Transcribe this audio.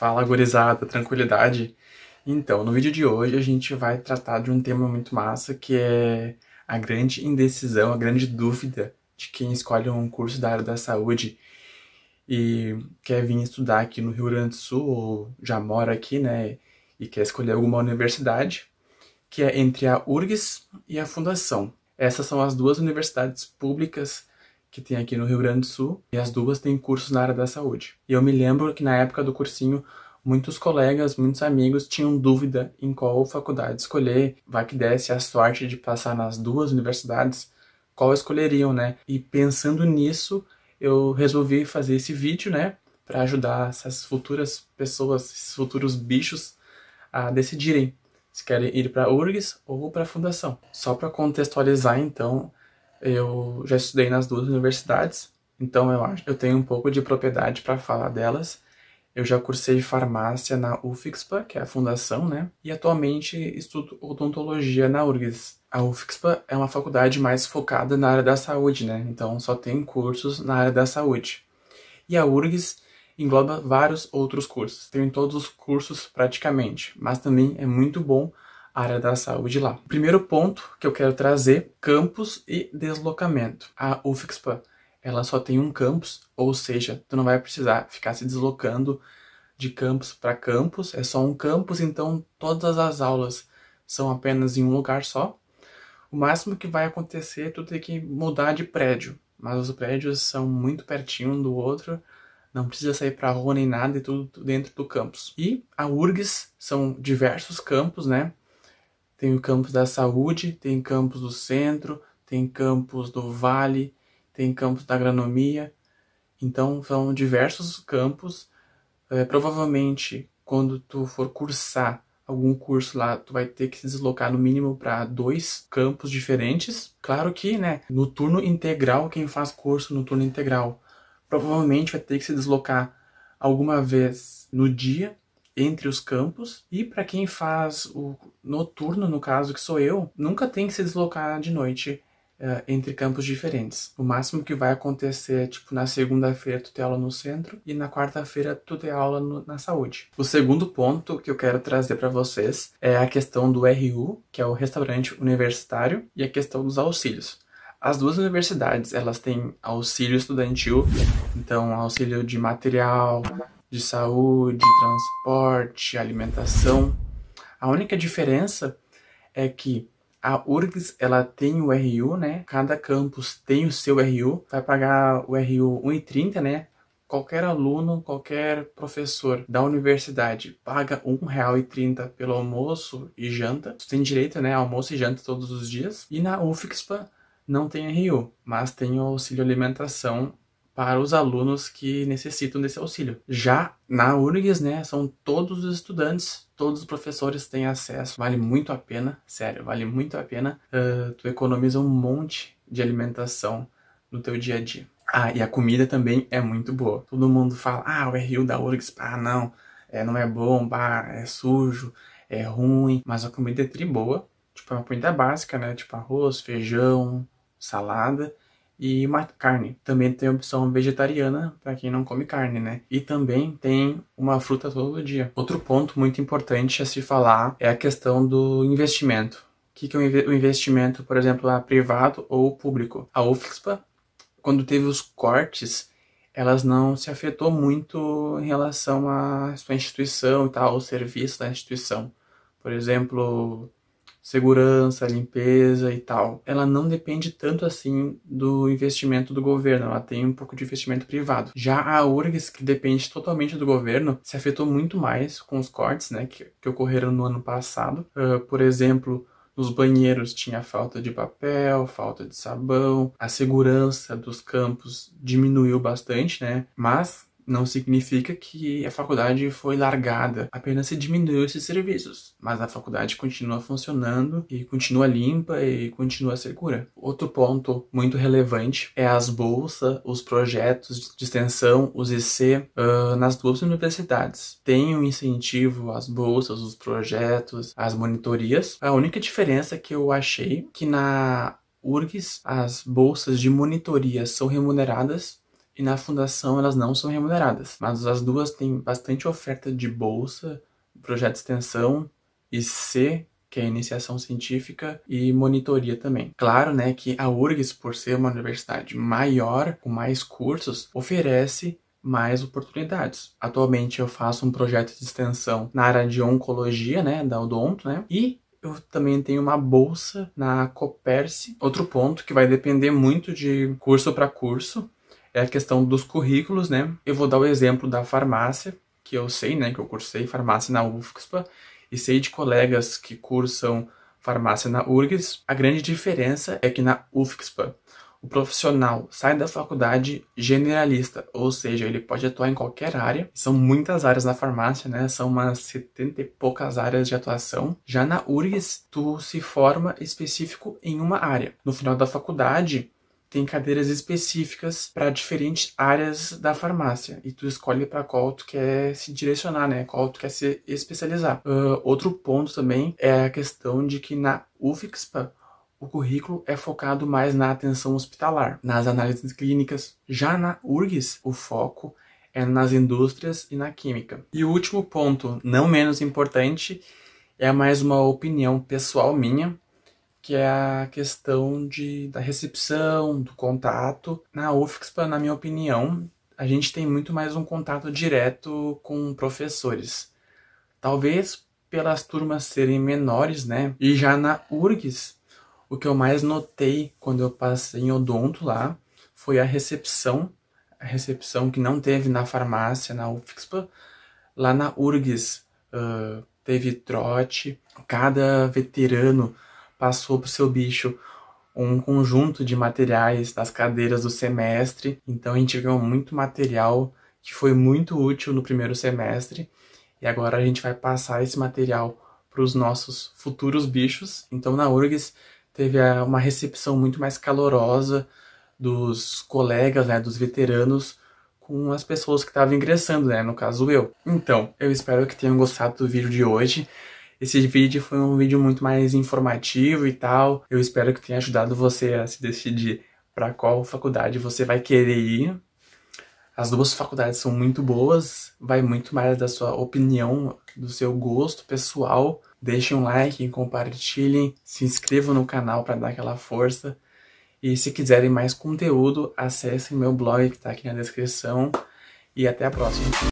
Fala gurizada, tranquilidade? Então, no vídeo de hoje a gente vai tratar de um tema muito massa que é a grande indecisão, a grande dúvida de quem escolhe um curso da área da saúde e quer vir estudar aqui no Rio Grande do Sul ou já mora aqui, né, e quer escolher alguma universidade, que é entre a URGS e a Fundação. Essas são as duas universidades públicas que tem aqui no Rio Grande do Sul, e as duas têm cursos na área da saúde. E eu me lembro que na época do cursinho, muitos colegas, muitos amigos tinham dúvida em qual faculdade escolher, vai que desse a sorte de passar nas duas universidades, qual escolheriam, né? E pensando nisso, eu resolvi fazer esse vídeo, né, para ajudar essas futuras pessoas, esses futuros bichos a decidirem se querem ir para a URGS ou para a Fundação. Só para contextualizar então, eu já estudei nas duas universidades, então eu, acho, eu tenho um pouco de propriedade para falar delas. Eu já cursei farmácia na UFIXPA, que é a fundação, né? E atualmente estudo odontologia na URGS. A UFIXPA é uma faculdade mais focada na área da saúde, né? Então só tem cursos na área da saúde. E a URGS engloba vários outros cursos, tem todos os cursos praticamente, mas também é muito bom área da saúde lá. Primeiro ponto que eu quero trazer: campus e deslocamento. A UFXPAN ela só tem um campus, ou seja, tu não vai precisar ficar se deslocando de campus para campus, é só um campus, então todas as aulas são apenas em um lugar só. O máximo que vai acontecer é tu ter que mudar de prédio, mas os prédios são muito pertinho um do outro, não precisa sair para rua nem nada, é tudo dentro do campus. E a URGS são diversos campos, né? Tem o campus da saúde, tem campus do centro, tem campus do vale, tem campus da agronomia. Então são diversos campos. É, provavelmente quando tu for cursar algum curso lá, tu vai ter que se deslocar no mínimo para dois campos diferentes. Claro que, né, no turno integral, quem faz curso no turno integral provavelmente vai ter que se deslocar alguma vez no dia entre os campos. E para quem faz o noturno, no caso que sou eu, nunca tem que se deslocar de noite uh, entre campos diferentes. O máximo que vai acontecer é, tipo, na segunda-feira tu ter aula no centro e na quarta-feira tu ter aula no, na saúde. O segundo ponto que eu quero trazer para vocês é a questão do RU, que é o restaurante universitário, e a questão dos auxílios. As duas universidades, elas têm auxílio estudantil, então auxílio de material, de saúde, transporte, alimentação. A única diferença é que a URGS ela tem o RU, né? Cada campus tem o seu RU, vai pagar o RU 1,30, né? Qualquer aluno, qualquer professor da universidade paga R$ 1,30 pelo almoço e janta. Você tem direito, né, almoço e janta todos os dias. E na UFXPA não tem RU, mas tem o auxílio alimentação para os alunos que necessitam desse auxílio. Já na URGS, né, são todos os estudantes, todos os professores têm acesso. Vale muito a pena, sério, vale muito a pena. Uh, tu economiza um monte de alimentação no teu dia a dia. Ah, e a comida também é muito boa. Todo mundo fala, ah, o RU da URGS, ah, não, é, não é bom, bah, é sujo, é ruim. Mas a comida é boa, tipo, é uma comida básica, né, tipo arroz, feijão, salada e uma carne. Também tem a opção vegetariana para quem não come carne, né? E também tem uma fruta todo dia. Outro ponto muito importante a se falar é a questão do investimento. O que, que é o investimento, por exemplo, a privado ou público? A UFSPA, quando teve os cortes, elas não se afetou muito em relação à sua instituição e tal, o serviço da instituição. Por exemplo, segurança, limpeza e tal, ela não depende tanto assim do investimento do governo, ela tem um pouco de investimento privado. Já a URGS, que depende totalmente do governo, se afetou muito mais com os cortes né, que, que ocorreram no ano passado. Uh, por exemplo, nos banheiros tinha falta de papel, falta de sabão, a segurança dos campos diminuiu bastante, né? Mas não significa que a faculdade foi largada, apenas se diminuiu esses serviços, mas a faculdade continua funcionando e continua limpa e continua segura. Outro ponto muito relevante é as bolsas, os projetos de extensão, os EC, uh, ah, nas duas universidades. Tem um incentivo às bolsas, os projetos, as monitorias. A única diferença que eu achei é que na URGS, as bolsas de monitoria são remuneradas e na fundação elas não são remuneradas, mas as duas têm bastante oferta de bolsa, projeto de extensão e C que é a iniciação científica e monitoria também. Claro, né, que a URGS, por ser uma universidade maior, com mais cursos, oferece mais oportunidades. Atualmente eu faço um projeto de extensão na área de oncologia, né, da Odonto, né? E eu também tenho uma bolsa na Coperse. Outro ponto que vai depender muito de curso para curso, é a questão dos currículos, né? Eu vou dar o exemplo da farmácia, que eu sei, né, que eu cursei farmácia na UFSPA e sei de colegas que cursam farmácia na URGS. A grande diferença é que na UFSPA o profissional sai da faculdade generalista, ou seja, ele pode atuar em qualquer área. São muitas áreas na farmácia, né? São umas 70 e poucas áreas de atuação. Já na URGS, tu se forma específico em uma área. No final da faculdade, tem cadeiras específicas para diferentes áreas da farmácia e tu escolhe para qual tu quer se direcionar, né? Qual tu quer se especializar. Uh, outro ponto também é a questão de que na UFIXPA o currículo é focado mais na atenção hospitalar, nas análises clínicas. Já na URGS, o foco é nas indústrias e na química. E o último ponto, não menos importante, é mais uma opinião pessoal minha, que é a questão de, da recepção, do contato. Na UFXPA, na minha opinião, a gente tem muito mais um contato direto com professores. Talvez pelas turmas serem menores, né? E já na URGS, o que eu mais notei quando eu passei em odonto lá foi a recepção, a recepção que não teve na farmácia, na UFXPA. lá na URGS. Uh, teve trote, cada veterano passou para o seu bicho um conjunto de materiais das cadeiras do semestre. Então a gente ganhou muito material que foi muito útil no primeiro semestre. E agora a gente vai passar esse material para os nossos futuros bichos. Então na URGS teve uma recepção muito mais calorosa dos colegas, né, dos veteranos, com as pessoas que estavam ingressando, né, no caso eu. Então, eu espero que tenham gostado do vídeo de hoje. Esse vídeo foi um vídeo muito mais informativo e tal. Eu espero que tenha ajudado você a se decidir para qual faculdade você vai querer ir. As duas faculdades são muito boas, vai muito mais da sua opinião, do seu gosto pessoal. Deixem um like, compartilhem, se inscrevam no canal para dar aquela força. E se quiserem mais conteúdo, acessem meu blog que está aqui na descrição. E até a próxima.